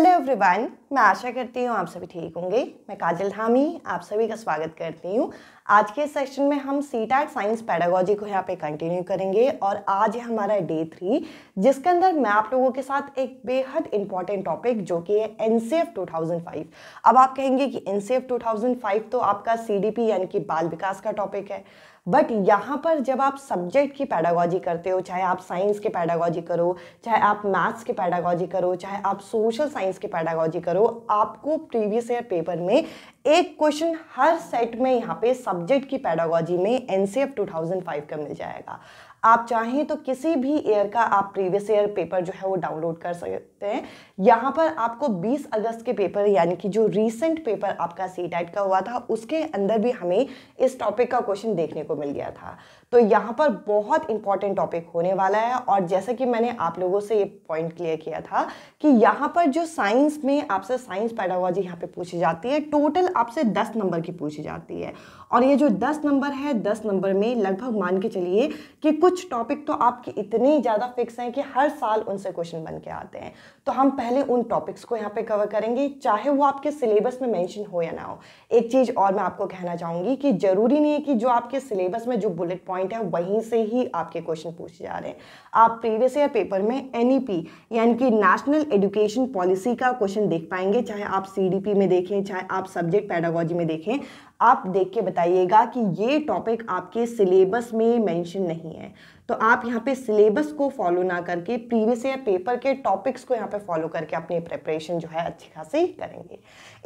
hello everyone मैं आशा करती हूँ आप सभी ठीक होंगे मैं काजल धामी आप सभी का स्वागत करती हूँ आज के सेशन में हम सी टैट साइंस पैडागोजी को यहाँ पे कंटिन्यू करेंगे और आज है हमारा डे थ्री जिसके अंदर मैं आप लोगों के साथ एक बेहद इंपॉर्टेंट टॉपिक जो कि है एन 2005 टू थाउजेंड फाइव अब आप कहेंगे कि एन 2005 टू थाउजेंड फाइव तो आपका सी डी पी यानी कि बाल विकास का टॉपिक है बट यहाँ पर जब आप सब्जेक्ट की पैडागोजी करते हो चाहे आप साइंस की पैडागोजी करो चाहे आप मैथ्स की पैडागोजी करो चाहे आप सोशल साइंस की पैडागोजी करो आपको प्रीवियस ईयर पेपर में एक क्वेश्चन हर सेट में यहाँ पे सब्जेक्ट की पैडागोजी में एन 2005 का मिल जाएगा आप चाहें तो किसी भी ईयर का आप प्रीवियस ईयर पेपर जो है वो डाउनलोड कर सकते हैं यहाँ पर आपको 20 अगस्त के पेपर यानी कि जो रिसेंट पेपर आपका सी टाइट का हुआ था उसके अंदर भी हमें इस टॉपिक का क्वेश्चन देखने को मिल गया था तो यहाँ पर बहुत इंपॉर्टेंट टॉपिक होने वाला है और जैसा कि मैंने आप लोगों से ये पॉइंट क्लियर किया था कि यहाँ पर जो साइंस में आपसे साइंस पैडोलॉजी यहाँ पे पूछी जाती है टोटल आपसे दस नंबर की पूछी जाती है और ये जो दस नंबर है दस नंबर में लगभग मान के चलिए कि कुछ टॉपिक तो आपके इतने ज़्यादा फिक्स हैं कि हर साल उनसे क्वेश्चन बन के आते हैं तो हम पहले उन टॉपिक्स को यहाँ पे कवर करेंगे चाहे वो आपके सिलेबस में मेंशन हो या ना हो एक चीज़ और मैं आपको कहना चाहूँगी कि ज़रूरी नहीं है कि जो आपके सिलेबस में जो बुलेट पॉइंट है वहीं से ही आपके क्वेश्चन पूछे जा रहे हैं आप प्रीवियस ईयर पेपर में एन e यानी कि नेशनल एजुकेशन पॉलिसी का क्वेश्चन देख पाएंगे चाहे आप सी में देखें चाहे आप सब्जेक्ट पैडागोजी में देखें आप देख के बताइएगा कि ये टॉपिक आपके सिलेबस में मेंशन नहीं है तो आप यहाँ पे सिलेबस को फॉलो ना करके प्रीवियस ईयर पेपर के टॉपिक्स को यहाँ पे फॉलो करके अपनी प्रेपरेशन जो है अच्छी खासी करेंगे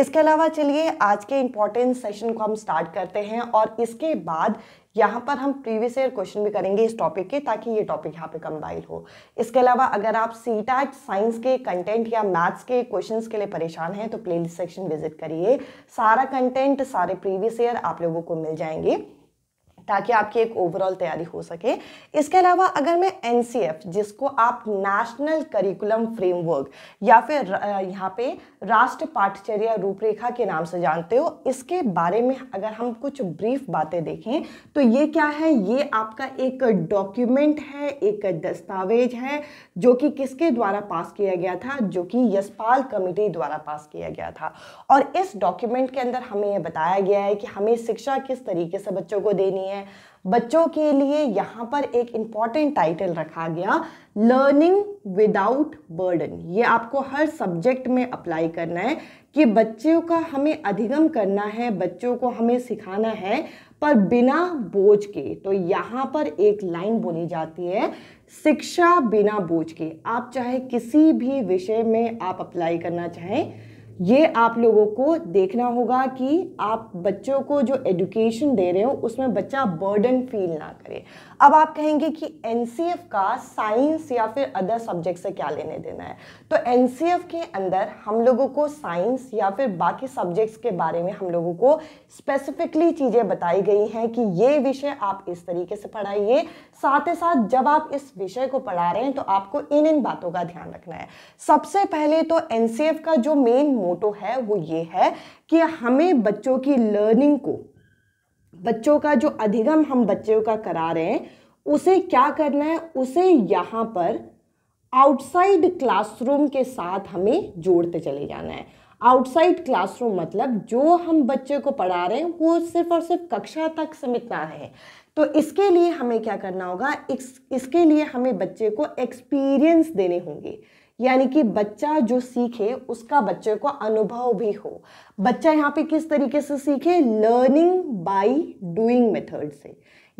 इसके अलावा चलिए आज के इम्पॉर्टेंट सेशन को हम स्टार्ट करते हैं और इसके बाद यहाँ पर हम प्रीवियस ईयर क्वेश्चन भी करेंगे इस टॉपिक के ताकि ये टॉपिक यहाँ पे कंबाइल हो इसके अलावा अगर आप सी टैक्स साइंस के कंटेंट या मैथ्स के क्वेश्चंस के लिए परेशान हैं तो प्लेलिस्ट सेक्शन विजिट करिए सारा कंटेंट सारे प्रीवियस ईयर आप लोगों को मिल जाएंगे ताकि आपकी एक ओवरऑल तैयारी हो सके इसके अलावा अगर मैं एन जिसको आप नेशनल करिकुलम फ्रेमवर्क या फिर यहाँ पे राष्ट्र पाठचर्या रूपरेखा के नाम से जानते हो इसके बारे में अगर हम कुछ ब्रीफ बातें देखें तो ये क्या है ये आपका एक डॉक्यूमेंट है एक दस्तावेज है जो कि किसके द्वारा पास किया गया था जो कि यशपाल कमेटी द्वारा पास किया गया था और इस डॉक्यूमेंट के अंदर हमें यह बताया गया है कि हमें शिक्षा किस तरीके से बच्चों को देनी है हैं बच्चों के लिए यहाँ पर एक इम्पॉर्टेंट टाइटल रखा गया लर्निंग विदाउट बर्डन ये आपको हर सब्जेक्ट में अप्लाई करना है कि बच्चों का हमें अधिगम करना है बच्चों को हमें सिखाना है पर बिना बोझ के तो यहाँ पर एक लाइन बोली जाती है शिक्षा बिना बोझ के आप चाहे किसी भी विषय में आप अप्लाई करना चाहें ये आप लोगों को देखना होगा कि आप बच्चों को जो एजुकेशन दे रहे हो उसमें बच्चा बर्डन फील ना करे अब आप कहेंगे कि एन का साइंस या फिर अदर सब्जेक्ट से क्या लेने देना है तो एन के अंदर हम लोगों को साइंस या फिर बाकी सब्जेक्ट्स के बारे में हम लोगों को स्पेसिफिकली चीज़ें बताई गई हैं कि ये विषय आप इस तरीके से पढ़ाइए साथ ही साथ जब आप इस विषय को पढ़ा रहे हैं तो आपको इन इन बातों का ध्यान रखना है सबसे पहले तो एन का जो मेन मोटो है वो ये है कि हमें बच्चों की लर्निंग को बच्चों का जो अधिगम हम बच्चों का करा रहे हैं उसे क्या करना है उसे यहाँ पर आउटसाइड क्लासरूम के साथ हमें जोड़ते चले जाना है आउटसाइड क्लासरूम मतलब जो हम बच्चे को पढ़ा रहे हैं वो सिर्फ और सिर्फ कक्षा तक सीमित ना रहे तो इसके लिए हमें क्या करना होगा इस, इसके लिए हमें बच्चे को एक्सपीरियंस देने होंगे यानी कि बच्चा जो सीखे उसका बच्चे को अनुभव भी हो बच्चा यहाँ पे किस तरीके से सीखे लर्निंग बाई डूइंग मेथड से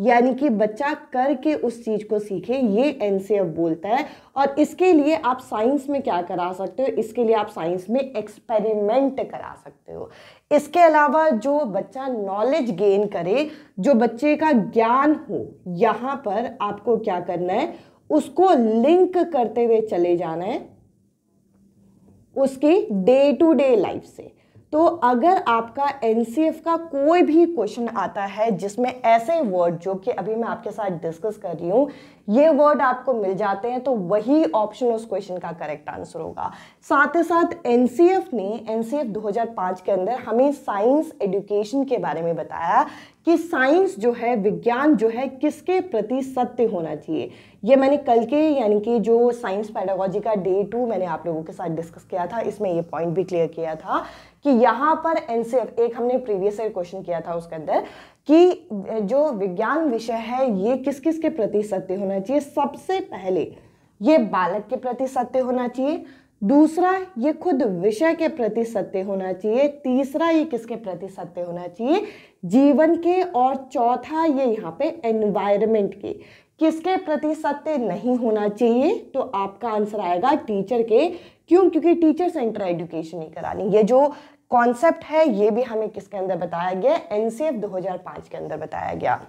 यानी कि बच्चा करके उस चीज़ को सीखे ये एन बोलता है और इसके लिए आप साइंस में क्या करा सकते हो इसके लिए आप साइंस में एक्सपेरिमेंट करा सकते हो इसके अलावा जो बच्चा नॉलेज गेन करे जो बच्चे का ज्ञान हो यहाँ पर आपको क्या करना है उसको लिंक करते हुए चले जाना है उसकी डे टू डे लाइफ से तो अगर आपका एन का कोई भी क्वेश्चन आता है जिसमें ऐसे वर्ड जो कि अभी मैं आपके साथ डिस्कस कर रही हूँ ये वर्ड आपको मिल जाते हैं तो वही ऑप्शन उस क्वेश्चन का करेक्ट आंसर होगा साथ ही साथ एन ने एन 2005 के अंदर हमें साइंस एडुकेशन के बारे में बताया कि साइंस जो है विज्ञान जो है किसके प्रति सत्य होना चाहिए ये मैंने कल के यानी कि जो साइंस पैडागोजी का डे टू मैंने आप लोगों के साथ डिस्कस किया था इसमें ये पॉइंट भी क्लियर किया था कि यहाँ पर एन एक हमने प्रीवियस ईयर क्वेश्चन किया था उसके अंदर कि जो विज्ञान विषय है ये किस किस के प्रति सत्य होना चाहिए सबसे पहले ये बालक के प्रति सत्य होना चाहिए दूसरा ये खुद विषय के प्रति सत्य होना चाहिए तीसरा ये किसके प्रति सत्य होना चाहिए जीवन के और चौथा ये यहाँ पे एनवायरमेंट के किसके प्रति सत्य नहीं होना चाहिए तो आपका आंसर आएगा टीचर के क्यों क्योंकि टीचर सेंटर एजुकेशन ही करानी ये जो कॉन्सेप्ट है ये भी हमें किसके अंदर बताया गया एन सी के अंदर बताया गया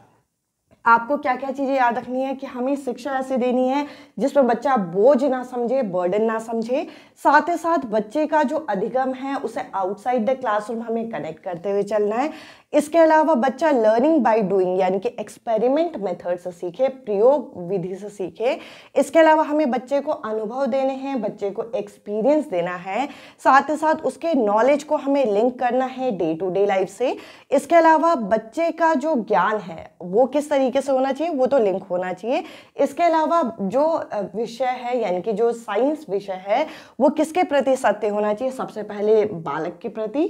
आपको क्या क्या चीज़ें याद रखनी है कि हमें शिक्षा ऐसे देनी है जिसमें बच्चा बोझ ना समझे बर्डन ना समझे साथ ही साथ बच्चे का जो अधिगम है उसे आउटसाइड द क्लासरूम हमें कनेक्ट करते हुए चलना है इसके अलावा बच्चा लर्निंग बाय डूइंग यानी कि एक्सपेरिमेंट मेथड से सीखे प्रयोग विधि से सीखे इसके अलावा हमें बच्चे को अनुभव देने हैं बच्चे को एक्सपीरियंस देना है साथ ही साथ उसके नॉलेज को हमें लिंक करना है डे टू डे लाइफ से इसके अलावा बच्चे का जो ज्ञान है वो किस तरीके से होना चाहिए वो तो लिंक होना चाहिए इसके अलावा जो विषय है यानी कि जो साइंस विषय है वो किसके प्रति सत्य होना चाहिए सबसे पहले बालक के प्रति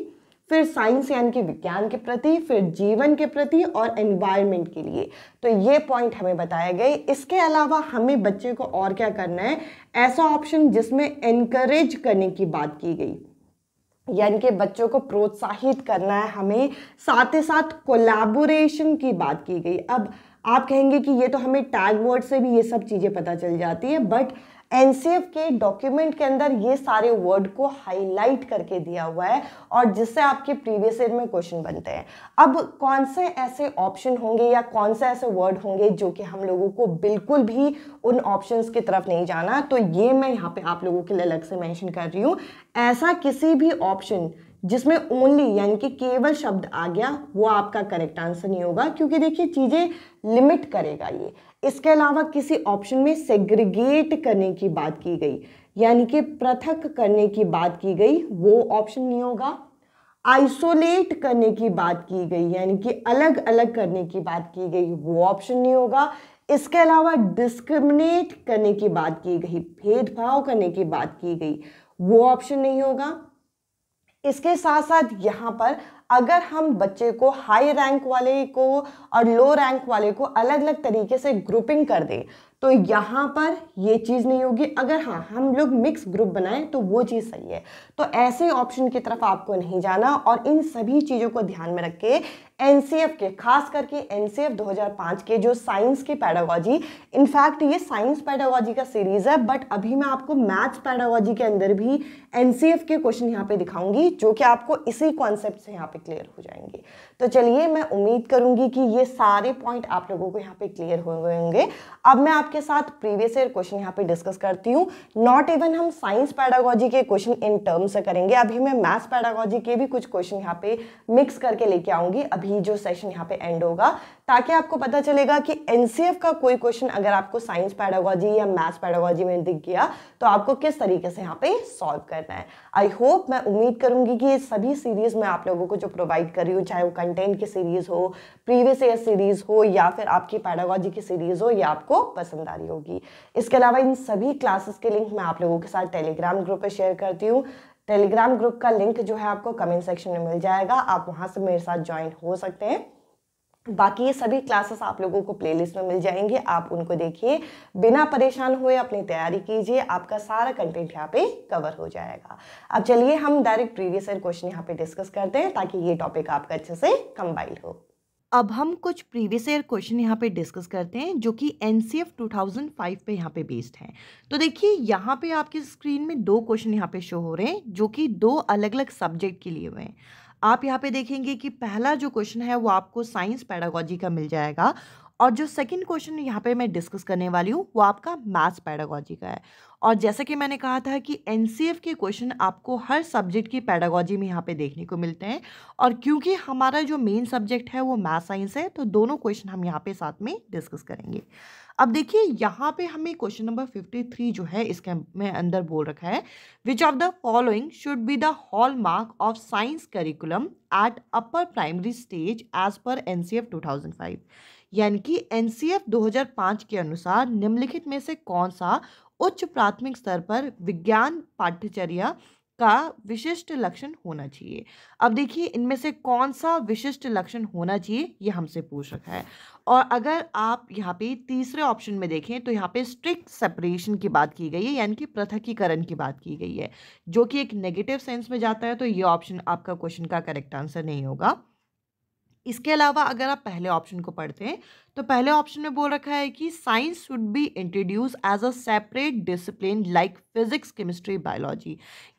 फिर साइंस यानी कि विज्ञान के प्रति फिर जीवन के प्रति और एनवायरनमेंट के लिए तो ये पॉइंट हमें बताया गया इसके अलावा हमें बच्चे को और क्या करना है ऐसा ऑप्शन जिसमें इनक्रेज करने की बात की गई यानी कि बच्चों को प्रोत्साहित करना है हमें साथ ही साथ कोलैबोरेशन की बात की गई अब आप कहेंगे कि ये तो हमें टैग वर्ड से भी ये सब चीज़ें पता चल जाती है बट एनसीएफ के डॉक्यूमेंट के अंदर ये सारे वर्ड को हाईलाइट करके दिया हुआ है और जिससे आपके प्रीवियस ईयर में क्वेश्चन बनते हैं अब कौन से ऐसे ऑप्शन होंगे या कौन से ऐसे वर्ड होंगे जो कि हम लोगों को बिल्कुल भी उन ऑप्शंस की तरफ नहीं जाना तो ये मैं यहाँ पे आप लोगों के लिए अलग से मैंशन कर रही हूँ ऐसा किसी भी ऑप्शन जिसमें ओनली यानी कि केवल शब्द आ गया वो आपका करेक्ट आंसर नहीं होगा क्योंकि देखिए चीज़ें लिमिट करेगा ये इसके अलावा किसी ऑप्शन में सेग्रीगेट करने की बात की गई यानी कि पृथक करने की बात की गई वो ऑप्शन नहीं होगा आइसोलेट करने की बात की गई यानी कि अलग अलग करने की बात की गई वो ऑप्शन नहीं होगा इसके अलावा डिस्क्रिमिनेट करने की बात की गई भेदभाव करने की बात की गई वो ऑप्शन नहीं होगा इसके साथ साथ यहाँ पर अगर हम बच्चे को हाई रैंक वाले को और लो रैंक वाले को अलग अलग तरीके से ग्रुपिंग कर दें तो यहाँ पर ये चीज़ नहीं होगी अगर हाँ हम लोग मिक्स ग्रुप बनाएं तो वो चीज़ सही है तो ऐसे ऑप्शन की तरफ आपको नहीं जाना और इन सभी चीज़ों को ध्यान में रख के एन के खास करके एन 2005 के जो साइंस की पैडागॉजी इनफैक्ट ये साइंस पैडागॉजी का सीरीज़ है बट अभी मैं आपको मैथ्स पैडागॉजी के अंदर भी एन के क्वेश्चन यहाँ पे दिखाऊंगी जो कि आपको इसी कॉन्सेप्ट से यहाँ पे क्लियर हो जाएंगे तो चलिए मैं उम्मीद करूँगी कि ये सारे पॉइंट आप लोगों को यहाँ पे क्लियर हो गए होंगे अब मैं आप आपके साथ प्रीवियस ईयर क्वेश्चन यहाँ पे डिस्कस करती हूँ नॉट इवन हम साइंस पैडागोजी के क्वेश्चन इन टर्म से करेंगे अभी मैं मैथ्स पैडागोजी के भी कुछ क्वेश्चन यहाँ पे मिक्स करके लेके आऊंगी अभी जो सेशन यहाँ पे एंड होगा ताकि आपको पता चलेगा कि एन का कोई क्वेश्चन अगर आपको साइंस पैडागोजी या मैथ्स पैडागोजी में दिख गया तो आपको किस तरीके से यहाँ पे सॉल्व करना है आई होप मैं उम्मीद करूँगी कि ये सभी सीरीज़ मैं आप लोगों को जो प्रोवाइड कर रही हूँ चाहे वो कंटेंट की सीरीज़ हो प्रीवियस ईयर सीरीज़ हो या फिर आपकी पैडागोजी की सीरीज़ हो ये आपको पसंद आ रही होगी इसके अलावा इन सभी क्लासेस के लिंक मैं आप लोगों के साथ टेलीग्राम ग्रुप पर शेयर करती हूँ टेलीग्राम ग्रुप का लिंक जो है आपको कमेंट सेक्शन में मिल जाएगा आप वहाँ से मेरे साथ ज्वाइन हो सकते हैं बाकी ये सभी क्लासेस आप लोगों को प्लेलिस्ट में मिल जाएंगे आप उनको देखिए बिना परेशान हुए अपनी तैयारी कीजिए आपका सारा कंटेंट यहाँ पे कवर हो जाएगा अब चलिए हम डायरेक्ट प्रीवियस ईयर क्वेश्चन यहाँ पे डिस्कस करते हैं ताकि ये टॉपिक आपका अच्छे से कंबाइल हो अब हम कुछ प्रीवियस ईयर क्वेश्चन यहाँ पे डिस्कस करते हैं जो कि N C F two thousand five पे यहाँ पे बेस्ड हैं तो देखिए यहाँ पे आपकी स्क्रीन में दो क्वेश्चन यहाँ पे शो हो रहे हैं जो कि दो अलग अलग सब्जेक्ट के लिए हुए हैं आप यहाँ पे देखेंगे कि पहला जो क्वेश्चन है वो आपको साइंस पैडागोजी का मिल जाएगा और जो सेकंड क्वेश्चन यहाँ पे मैं डिस्कस करने वाली हूँ वो आपका मैथ्स पैडागॉजी का है और जैसा कि मैंने कहा था कि एन के क्वेश्चन आपको हर सब्जेक्ट की पैडागॉजी में यहाँ पे देखने को मिलते हैं और क्योंकि हमारा जो मेन सब्जेक्ट है वो मैथ साइंस है तो दोनों क्वेश्चन हम यहाँ पे साथ में डिस्कस करेंगे अब देखिए यहाँ पे हमें क्वेश्चन नंबर थ्री जो है इसके में अंदर बोल रखा है which of the following should be the hallmark of science curriculum at upper primary stage as per N C यानी कि एन 2005 के अनुसार निम्नलिखित में से कौन सा उच्च प्राथमिक स्तर पर विज्ञान पाठ्यचर्या का विशिष्ट लक्षण होना चाहिए अब देखिए इनमें से कौन सा विशिष्ट लक्षण होना चाहिए ये हमसे पूछ रखा है और अगर आप यहाँ पे तीसरे ऑप्शन में देखें तो यहाँ पे स्ट्रिक्ट सेपरेशन की बात की गई है यानी कि पृथकीकरण की बात की गई है जो कि एक नेगेटिव सेंस में जाता है तो ये ऑप्शन आपका क्वेश्चन का करेक्ट आंसर नहीं होगा इसके अलावा अगर आप पहले ऑप्शन को पढ़ते हैं तो पहले ऑप्शन में बोल रखा है कि science should be introduce as a separate discipline like physics chemistry biology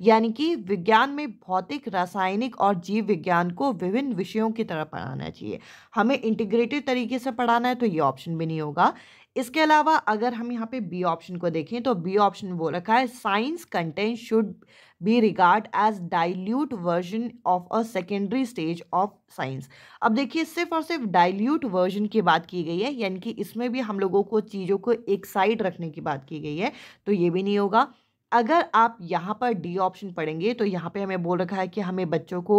यानी कि विज्ञान में भौतिक रासायनिक और जीव विज्ञान को विभिन्न विषयों की तरह पढ़ाना चाहिए हमें इंटीग्रेटेड तरीके से पढ़ाना है तो ये ऑप्शन भी नहीं होगा इसके अलावा अगर हम यहाँ पे बी ऑप्शन को देखें तो बी ऑप्शन बोल रखा है science content should be regard as dilute version of a secondary stage of science अब देखिए सिर्फ और सिर्फ डाइल्यूट वर्जन की बात की गई गई है यानी कि इसमें भी हम लोगों को चीज़ों को एक साइड रखने की बात की गई है तो ये भी नहीं होगा अगर आप यहाँ पर डी ऑप्शन पढ़ेंगे तो यहाँ पे हमें बोल रखा है कि हमें बच्चों को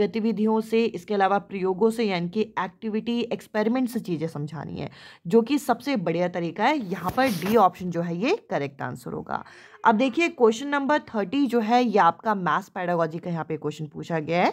गतिविधियों से इसके अलावा प्रयोगों से यानी कि एक्टिविटी एक्सपेरिमेंट से चीज़ें समझानी है जो कि सबसे बढ़िया तरीका है यहाँ पर डी ऑप्शन जो है ये करेक्ट आंसर होगा अब देखिए क्वेश्चन नंबर थर्टी जो है ये आपका मैथ्स पैडागॉजी का यहाँ पर क्वेश्चन पूछा गया है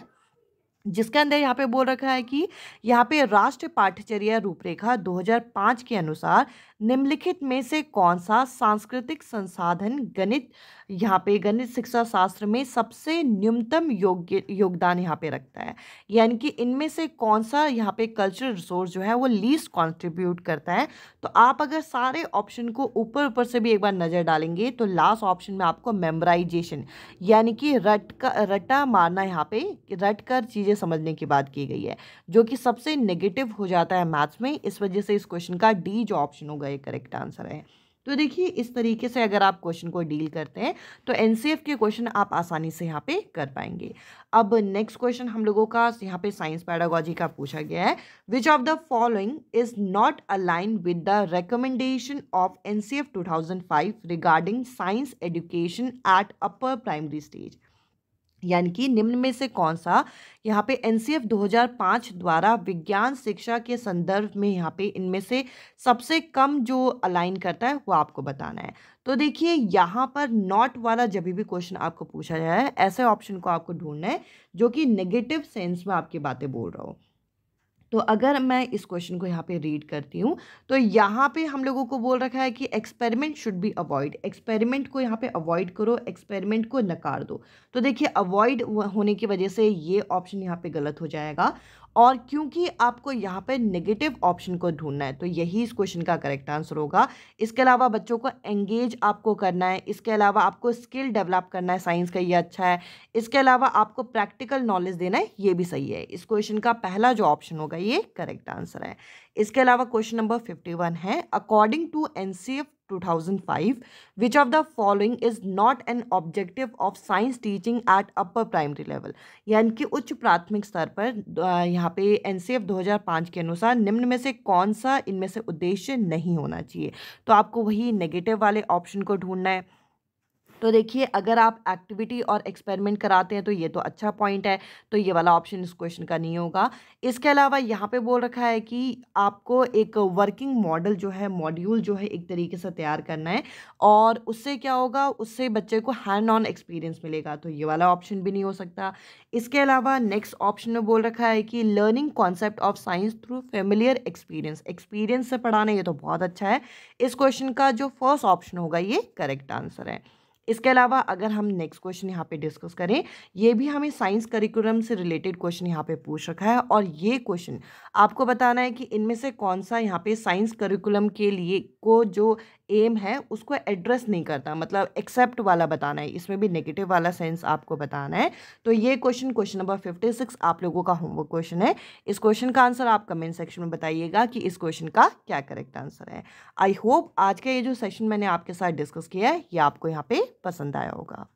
जिसके अंदर यहाँ पे बोल रखा है कि यहाँ पे राष्ट्रीय पाठ्यचर्या रूपरेखा 2005 के अनुसार निम्नलिखित में से कौन सा सांस्कृतिक संसाधन गणित यहाँ पे गणित शिक्षा शास्त्र में सबसे न्यूनतम योग्य योगदान यहाँ पे रखता है यानी कि इनमें से कौन सा यहाँ पे कल्चरल रिसोर्स जो है वो लीस्ट कंट्रीब्यूट करता है तो आप अगर सारे ऑप्शन को ऊपर ऊपर से भी एक बार नज़र डालेंगे तो लास्ट ऑप्शन में आपको मेमोराइजेशन यानी कि रट का रटा मारना यहाँ पे रट कर चीज़ें समझने की बात की गई है जो कि सबसे नेगेटिव हो जाता है मैथ्स में इस वजह से इस क्वेश्चन का डी जो ऑप्शन होगा ये करेक्ट आंसर है तो देखिए इस तरीके से अगर आप क्वेश्चन को डील करते हैं तो एन के क्वेश्चन आप आसानी से यहाँ पे कर पाएंगे अब नेक्स्ट क्वेश्चन हम लोगों का यहाँ पे साइंस पैडागोजी का पूछा गया है which of the following is not align with the recommendation of N C regarding science education at upper primary stage यानी कि निम्न में से कौन सा यहाँ पे एन 2005 द्वारा विज्ञान शिक्षा के संदर्भ में यहाँ पे इनमें से सबसे कम जो अलाइन करता है वो आपको बताना है तो देखिए यहाँ पर नॉट वाला जब भी क्वेश्चन आपको पूछा जाए ऐसे ऑप्शन को आपको ढूंढना है जो कि नेगेटिव सेंस में आपकी बातें बोल रहा हो तो अगर मैं इस क्वेश्चन को यहाँ पे रीड करती हूँ तो यहाँ पे हम लोगों को बोल रखा है कि experiment should be avoid experiment को यहाँ पे अवॉइड करो एक्सपेरिमेंट को नकार दो तो देखिए अवॉइड होने की वजह से ये ऑप्शन यहाँ पे गलत हो जाएगा और क्योंकि आपको यहाँ पे नेगेटिव ऑप्शन को ढूंढना है तो यही इस क्वेश्चन का करेक्ट आंसर होगा इसके अलावा बच्चों को एंगेज आपको करना है इसके अलावा आपको स्किल डेवलप करना है साइंस का ये अच्छा है इसके अलावा आपको प्रैक्टिकल नॉलेज देना है ये भी सही है इस क्वेश्चन का पहला जो ऑप्शन होगा ये करेक्ट आंसर है इसके अलावा क्वेश्चन नंबर फिफ्टी वन है according to N C F 2005 which of the following is not an objective of science teaching at upper primary level यानी कि उच्च प्राथमिक स्तर पर यहाँ पे एन सी एफ दो हज़ार पाँच के अनुसार निम्न में से कौन सा इनमें से उद्देश्य नहीं होना चाहिए तो आपको वही नेगेटिव वाले ऑप्शन को ढूंढना है तो देखिए अगर आप एक्टिविटी और एक्सपेरिमेंट कराते हैं तो ये तो अच्छा पॉइंट है तो ये वाला ऑप्शन इस क्वेश्चन का नहीं होगा इसके अलावा यहाँ पे बोल रखा है कि आपको एक वर्किंग मॉडल जो है मॉड्यूल जो है एक तरीके से तैयार करना है और उससे क्या होगा उससे बच्चे को हैंड ऑन एक्सपीरियंस मिलेगा तो ये वाला ऑप्शन भी नहीं हो सकता इसके अलावा नेक्स्ट ऑप्शन में बोल रखा है कि learning concept of science through familiar experience experience से पढ़ाना ये तो बहुत अच्छा है इस क्वेश्चन का जो फर्स्ट ऑप्शन होगा ये करेक्ट आंसर है इसके अलावा अगर हम नेक्स्ट क्वेश्चन यहाँ पे डिस्कस करें ये भी हमें साइंस करिकुलम से रिलेटेड क्वेश्चन यहाँ पे पूछ रखा है और ये क्वेश्चन आपको बताना है कि इनमें से कौन सा यहाँ पे साइंस करिकुलम के लिए को जो एम है उसको एड्रेस नहीं करता मतलब एक्सेप्ट वाला बताना है इसमें भी नेगेटिव वाला सेंस आपको बताना है तो ये question question number fifty six आप लोगों का होमवर्क क्वेश्चन है इस क्वेश्चन का आंसर आप कमेंट सेक्शन में बताइएगा कि इस क्वेश्चन का क्या करेक्ट आंसर है आई होप आज का ये जो सेशन मैंने आपके साथ डिस्कस किया है ये आपको यहाँ पे पसंद आया होगा